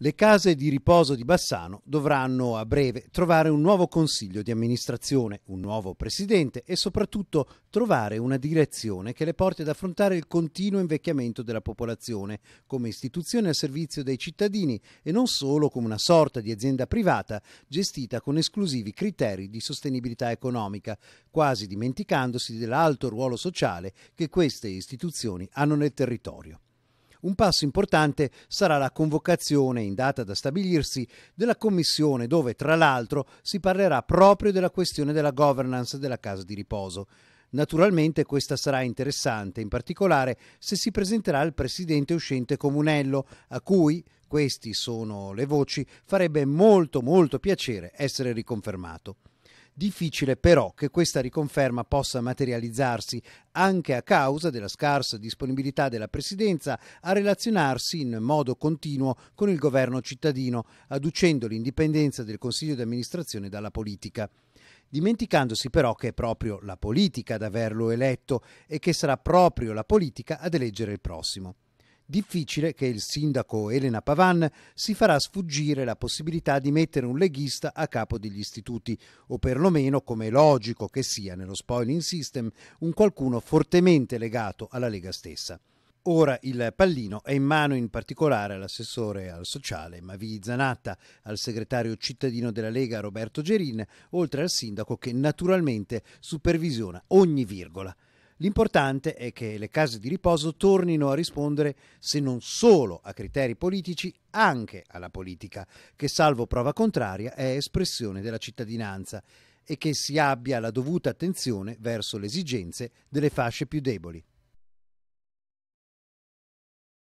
Le case di riposo di Bassano dovranno a breve trovare un nuovo consiglio di amministrazione, un nuovo presidente e soprattutto trovare una direzione che le porti ad affrontare il continuo invecchiamento della popolazione come istituzione al servizio dei cittadini e non solo come una sorta di azienda privata gestita con esclusivi criteri di sostenibilità economica, quasi dimenticandosi dell'alto ruolo sociale che queste istituzioni hanno nel territorio. Un passo importante sarà la convocazione, in data da stabilirsi, della commissione dove, tra l'altro, si parlerà proprio della questione della governance della casa di riposo. Naturalmente questa sarà interessante, in particolare se si presenterà il presidente uscente Comunello, a cui, questi sono le voci, farebbe molto molto piacere essere riconfermato. Difficile però che questa riconferma possa materializzarsi anche a causa della scarsa disponibilità della Presidenza a relazionarsi in modo continuo con il governo cittadino, adducendo l'indipendenza del Consiglio di amministrazione dalla politica dimenticandosi però che è proprio la politica ad averlo eletto e che sarà proprio la politica ad eleggere il prossimo difficile che il sindaco Elena Pavan si farà sfuggire la possibilità di mettere un leghista a capo degli istituti, o perlomeno, come è logico che sia nello spoiling system, un qualcuno fortemente legato alla Lega stessa. Ora il pallino è in mano in particolare all'assessore al sociale Mavi Zanatta, al segretario cittadino della Lega Roberto Gerin, oltre al sindaco che naturalmente supervisiona ogni virgola. L'importante è che le case di riposo tornino a rispondere se non solo a criteri politici, anche alla politica, che salvo prova contraria è espressione della cittadinanza e che si abbia la dovuta attenzione verso le esigenze delle fasce più deboli.